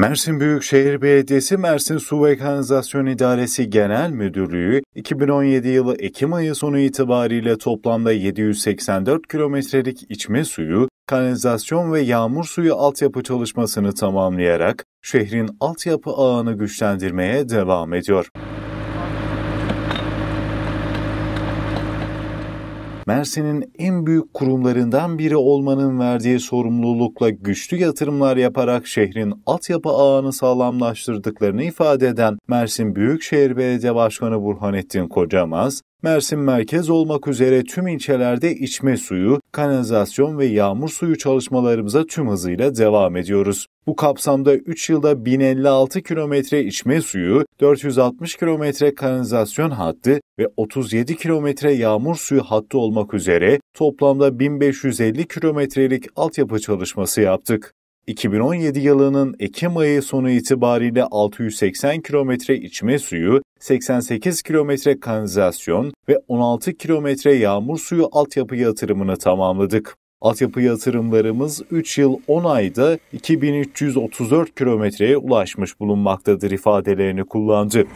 Mersin Büyükşehir Belediyesi Mersin Su ve Kanalizasyon İdaresi Genel Müdürlüğü 2017 yılı Ekim ayı sonu itibariyle toplamda 784 kilometrelik içme suyu, kanalizasyon ve yağmur suyu altyapı çalışmasını tamamlayarak şehrin altyapı ağını güçlendirmeye devam ediyor. Mersin'in en büyük kurumlarından biri olmanın verdiği sorumlulukla güçlü yatırımlar yaparak şehrin altyapı ağını sağlamlaştırdıklarını ifade eden Mersin Büyükşehir Belediye Başkanı Burhanettin Kocamaz, Mersin merkez olmak üzere tüm ilçelerde içme suyu, kanalizasyon ve yağmur suyu çalışmalarımıza tüm hızıyla devam ediyoruz. Bu kapsamda 3 yılda 1056 kilometre içme suyu, 460 kilometre kanalizasyon hattı ve 37 kilometre yağmur suyu hattı olmak üzere toplamda 1550 kilometrelik altyapı çalışması yaptık. 2017 yılının Ekim ayı sonu itibariyle 680 kilometre içme suyu, 88 kilometre kanalizasyon ve 16 kilometre yağmur suyu altyapı yatırımını tamamladık. Altyapı yatırımlarımız 3 yıl 10 ayda 2334 kilometreye ulaşmış bulunmaktadır ifadelerini kullandı.